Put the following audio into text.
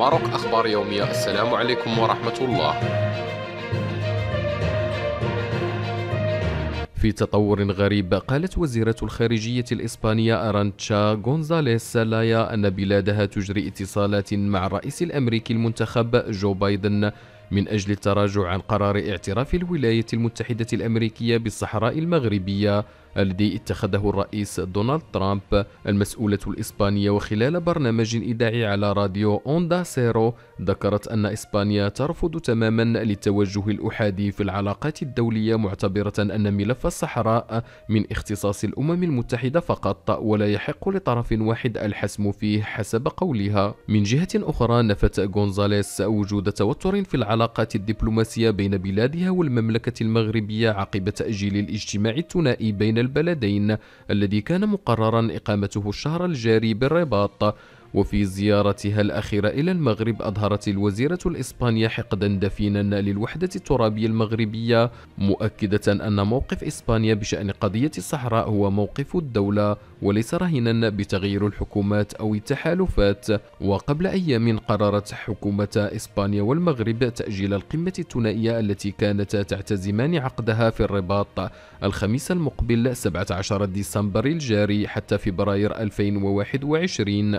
ماروك أخبار يومية السلام عليكم ورحمة الله في تطور غريب قالت وزيرة الخارجية الإسبانية أرانتشا غونزاليس لايا أن بلادها تجري اتصالات مع الرئيس الأمريكي المنتخب جو بايدن من أجل التراجع عن قرار اعتراف الولايات المتحدة الأمريكية بالصحراء المغربية الذي اتخذه الرئيس دونالد ترامب المسؤولة الإسبانية وخلال برنامج إذاعي على راديو أوندا سيرو ذكرت أن إسبانيا ترفض تماما للتوجه الأحادي في العلاقات الدولية معتبرة أن ملف الصحراء من اختصاص الأمم المتحدة فقط ولا يحق لطرف واحد الحسم فيه حسب قولها من جهة أخرى نفت غونزاليس وجود توتر في العلاقات الدبلوماسية بين بلادها والمملكة المغربية عقب تأجيل الاجتماع الثنائي بين البلدين الذي كان مقررا إقامته الشهر الجاري بالرباط وفي زيارتها الأخيرة إلى المغرب أظهرت الوزيرة الإسبانية حقدا دفينا للوحدة الترابية المغربية مؤكدة أن موقف إسبانيا بشأن قضية الصحراء هو موقف الدولة وليس رهنا بتغيير الحكومات أو التحالفات وقبل أيام قررت حكومة إسبانيا والمغرب تأجيل القمة الثنائية التي كانتا تعتزمان عقدها في الرباط الخميس المقبل 17 ديسمبر الجاري حتى فبراير 2021